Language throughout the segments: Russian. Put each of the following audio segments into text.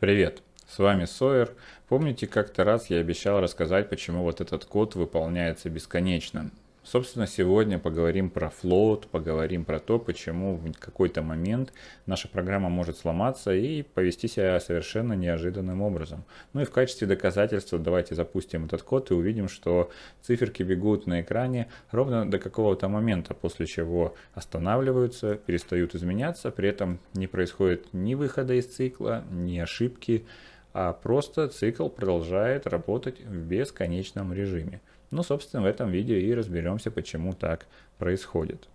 Привет, с вами Сойер. Помните, как-то раз я обещал рассказать, почему вот этот код выполняется бесконечно. Собственно, сегодня поговорим про флот, поговорим про то, почему в какой-то момент наша программа может сломаться и повести себя совершенно неожиданным образом. Ну и в качестве доказательства давайте запустим этот код и увидим, что циферки бегут на экране ровно до какого-то момента, после чего останавливаются, перестают изменяться, при этом не происходит ни выхода из цикла, ни ошибки, а просто цикл продолжает работать в бесконечном режиме. Ну, собственно, в этом видео и разберемся, почему так происходит.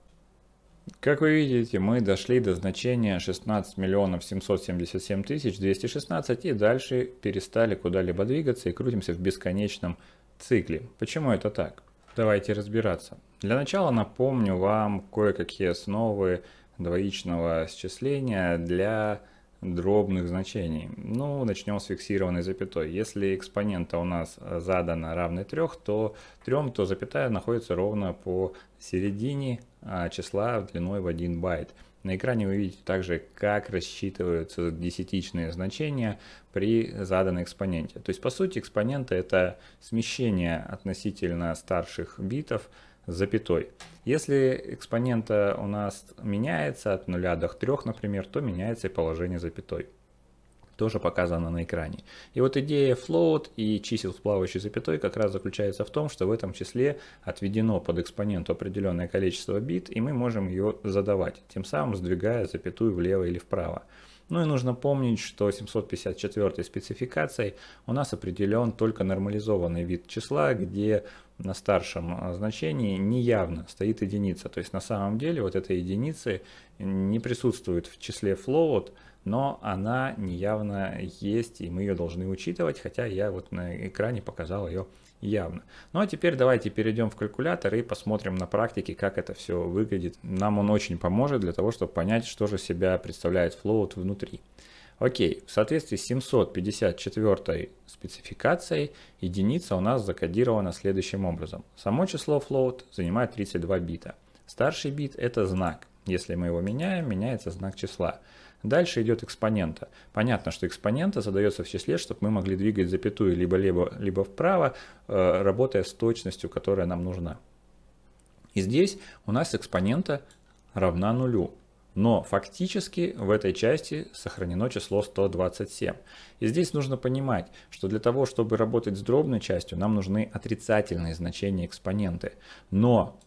Как вы видите, мы дошли до значения 16 миллионов 777 тысяч 216 и дальше перестали куда-либо двигаться и крутимся в бесконечном цикле. Почему это так? Давайте разбираться. Для начала напомню вам кое-какие основы двоичного счисления для дробных значений. Ну, начнем с фиксированной запятой. Если экспонента у нас э, задана равной 3, то 3, то запятая находится ровно по середине а, числа длиной в 1 байт. На экране вы видите также, как рассчитываются десятичные значения при заданной экспоненте. То есть, по сути, экспоненты — это смещение относительно старших битов — запятой. Если экспонента у нас меняется от 0 до 3, например, то меняется и положение запятой. Тоже показано на экране. И вот идея float и чисел с плавающей запятой как раз заключается в том, что в этом числе отведено под экспоненту определенное количество бит, и мы можем ее задавать, тем самым сдвигая запятую влево или вправо. Ну и нужно помнить, что 754 спецификацией у нас определен только нормализованный вид числа, где на старшем а, значении неявно стоит единица. То есть на самом деле вот этой единицы не присутствует в числе float, но она неявно есть, и мы ее должны учитывать, хотя я вот на экране показал ее явно. Ну а теперь давайте перейдем в калькулятор и посмотрим на практике, как это все выглядит. Нам он очень поможет для того, чтобы понять, что же себя представляет float внутри. Окей, в соответствии с 754 спецификацией единица у нас закодирована следующим образом. Само число float занимает 32 бита. Старший бит это знак. Если мы его меняем, меняется знак числа. Дальше идет экспонента. Понятно, что экспонента задается в числе, чтобы мы могли двигать запятую либо либо, либо вправо, э, работая с точностью, которая нам нужна. И здесь у нас экспонента равна нулю. Но фактически в этой части сохранено число 127. И здесь нужно понимать, что для того, чтобы работать с дробной частью, нам нужны отрицательные значения экспоненты. Но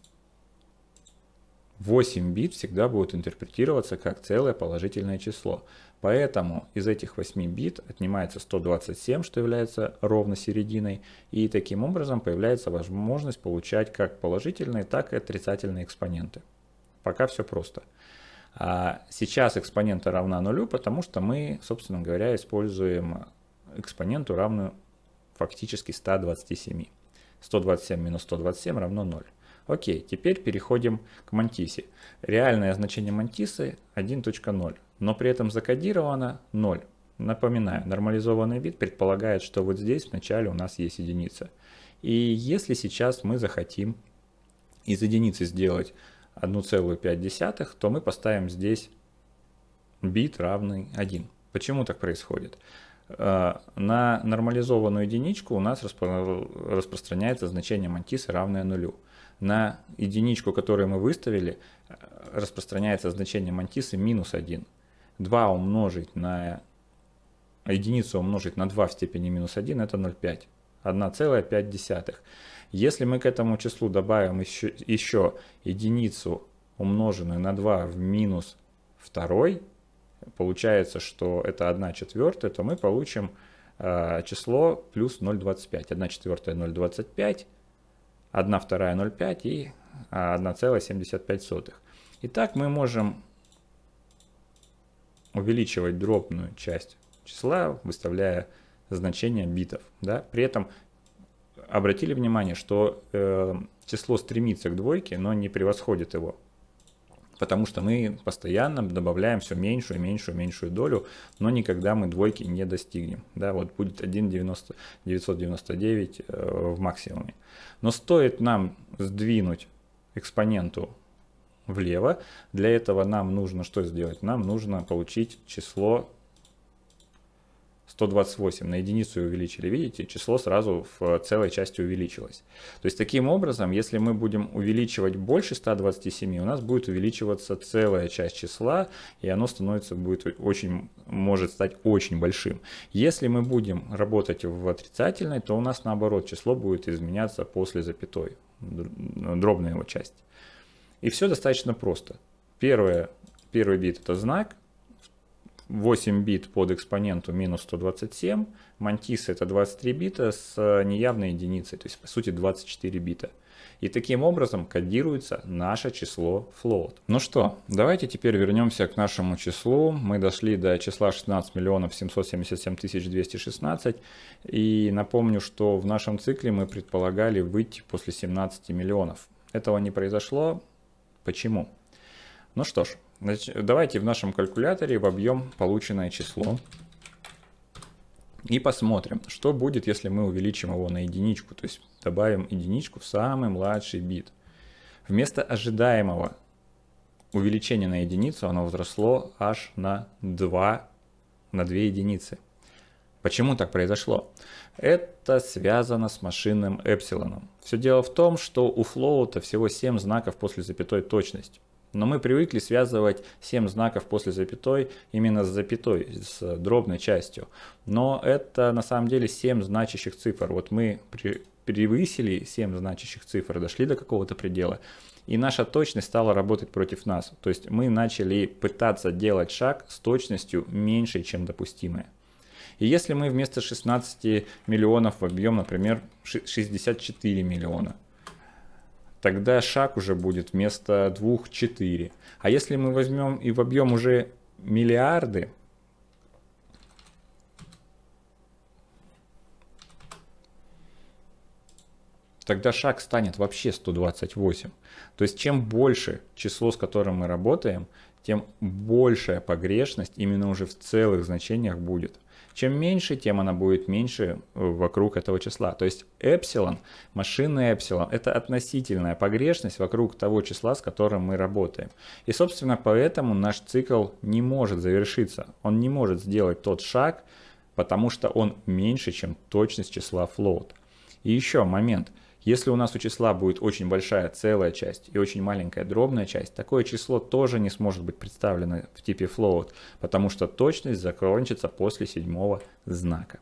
8 бит всегда будут интерпретироваться как целое положительное число. Поэтому из этих 8 бит отнимается 127, что является ровно серединой, и таким образом появляется возможность получать как положительные, так и отрицательные экспоненты. Пока все просто. А сейчас экспонента равна нулю, потому что мы, собственно говоря, используем экспоненту равную фактически 127. 127 минус 127 равно 0. Окей, теперь переходим к мантисе. Реальное значение мантисы 1.0, но при этом закодировано 0. Напоминаю, нормализованный вид предполагает, что вот здесь в начале у нас есть единица. И если сейчас мы захотим из единицы сделать 1,5, то мы поставим здесь бит равный 1. Почему так происходит? Э, на нормализованную единичку у нас распространяется значение мантисы равное нулю. На единичку, которую мы выставили, э, распространяется значение мантисы минус 1. 2 умножить на... Единицу умножить на 2 в степени минус 1 это 0,5. 1,5. Если мы к этому числу добавим еще, еще единицу умноженную на 2 в минус 2, получается, что это 1 четвертая, то мы получим э, число плюс 0,25. 1 четвертая 0,25, 1 вторая 0,5 и 1,75. Э, Итак, мы можем увеличивать дробную часть числа, выставляя значение битов. Да? При этом обратили внимание, что э, число стремится к двойке, но не превосходит его потому что мы постоянно добавляем все меньшую, меньшую, меньшую долю, но никогда мы двойки не достигнем. Да, вот будет 1,999 э, в максимуме. Но стоит нам сдвинуть экспоненту влево, для этого нам нужно что сделать? Нам нужно получить число 128 на единицу увеличили. Видите, число сразу в э, целой части увеличилось. То есть таким образом, если мы будем увеличивать больше 127, у нас будет увеличиваться целая часть числа, и оно становится, будет очень, может стать очень большим. Если мы будем работать в отрицательной, то у нас наоборот число будет изменяться после запятой, дробная его часть. И все достаточно просто. Первое, первый бит это знак, 8 бит под экспоненту минус 127, мантиса это 23 бита с э, неявной единицей, то есть по сути 24 бита. И таким образом кодируется наше число float. Ну что, давайте теперь вернемся к нашему числу. Мы дошли до числа 16 миллионов 777 тысяч 216. И напомню, что в нашем цикле мы предполагали выйти после 17 миллионов. Этого не произошло. Почему? Ну что ж, давайте в нашем калькуляторе вобьем полученное число. И посмотрим, что будет, если мы увеличим его на единичку, то есть добавим единичку в самый младший бит. Вместо ожидаемого увеличения на единицу оно возросло аж на 2, на 2 единицы. Почему так произошло? Это связано с машинным эпсилоном. Все дело в том, что у флоута всего 7 знаков после запятой точность. Но мы привыкли связывать 7 знаков после запятой именно с запятой, с дробной частью. Но это на самом деле 7 значащих цифр. Вот мы при, превысили 7 значащих цифр, дошли до какого-то предела, и наша точность стала работать против нас. То есть мы начали пытаться делать шаг с точностью меньшей, чем допустимая. И если мы вместо 16 миллионов вобьем, например, 64 миллиона, тогда шаг уже будет вместо 2-4. А если мы возьмем и вобьем уже миллиарды, тогда шаг станет вообще 128. То есть чем больше число, с которым мы работаем, тем большая погрешность именно уже в целых значениях будет. Чем меньше, тем она будет меньше э, вокруг этого числа. То есть эпсилон, машина эпсилон, это относительная погрешность вокруг того числа, с которым мы работаем. И, собственно, поэтому наш цикл не может завершиться. Он не может сделать тот шаг, потому что он меньше, чем точность числа float. И еще момент. Если у нас у числа будет очень большая целая часть и очень маленькая дробная часть, такое число тоже не сможет быть представлено в типе float, потому что точность закончится после седьмого знака.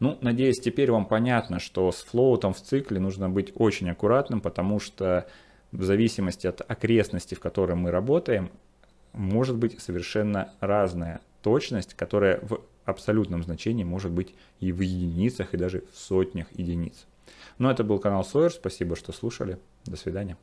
Ну, надеюсь, теперь вам понятно, что с флоутом в цикле нужно быть очень аккуратным, потому что в зависимости от окрестности, в которой мы работаем, может быть совершенно разная точность, которая в абсолютном значении может быть и в единицах, и даже в сотнях единиц. Ну, это был канал Сойер. Спасибо, что слушали. До свидания.